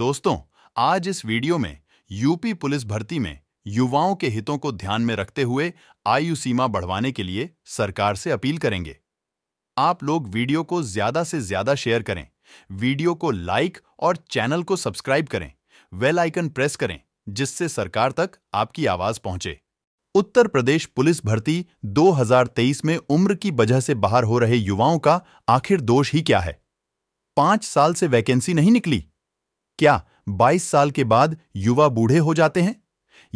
दोस्तों आज इस वीडियो में यूपी पुलिस भर्ती में युवाओं के हितों को ध्यान में रखते हुए आयु सीमा बढ़वाने के लिए सरकार से अपील करेंगे आप लोग वीडियो को ज्यादा से ज्यादा शेयर करें वीडियो को लाइक और चैनल को सब्सक्राइब करें वेल आइकन प्रेस करें जिससे सरकार तक आपकी आवाज पहुंचे उत्तर प्रदेश पुलिस भर्ती 2023 में उम्र की वजह से बाहर हो रहे युवाओं का आखिर दोष ही क्या है पांच साल से वैकेंसी नहीं निकली क्या 22 साल के बाद युवा बूढ़े हो जाते हैं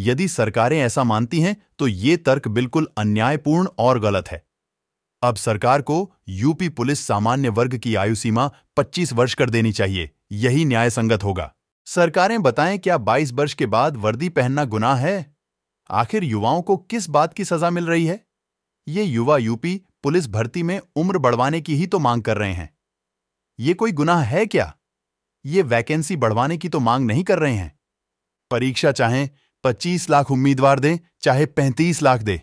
यदि सरकारें ऐसा मानती हैं तो ये तर्क बिल्कुल अन्यायपूर्ण और गलत है अब सरकार को यूपी पुलिस सामान्य वर्ग की आयु सीमा 25 वर्ष कर देनी चाहिए यही न्याय संगत होगा सरकारें बताएं क्या 22 वर्ष के बाद वर्दी पहनना गुनाह है आखिर युवाओं को किस बात की सजा मिल रही है ये युवा यूपी पुलिस भर्ती में उम्र बढ़वाने की ही तो मांग कर रहे हैं ये कोई गुनाह है क्या ये वैकेंसी बढ़वाने की तो मांग नहीं कर रहे हैं परीक्षा चाहे 25 लाख उम्मीदवार दे चाहे 35 लाख दे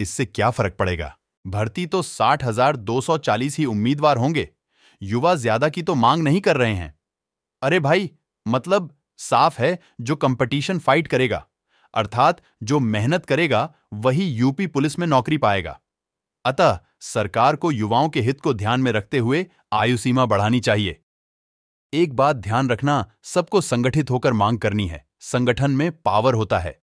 इससे क्या फर्क पड़ेगा भर्ती तो 60,240 ही उम्मीदवार होंगे युवा ज्यादा की तो मांग नहीं कर रहे हैं अरे भाई मतलब साफ है जो कंपटीशन फाइट करेगा अर्थात जो मेहनत करेगा वही यूपी पुलिस में नौकरी पाएगा अतः सरकार को युवाओं के हित को ध्यान में रखते हुए आयु सीमा बढ़ानी चाहिए एक बात ध्यान रखना सबको संगठित होकर मांग करनी है संगठन में पावर होता है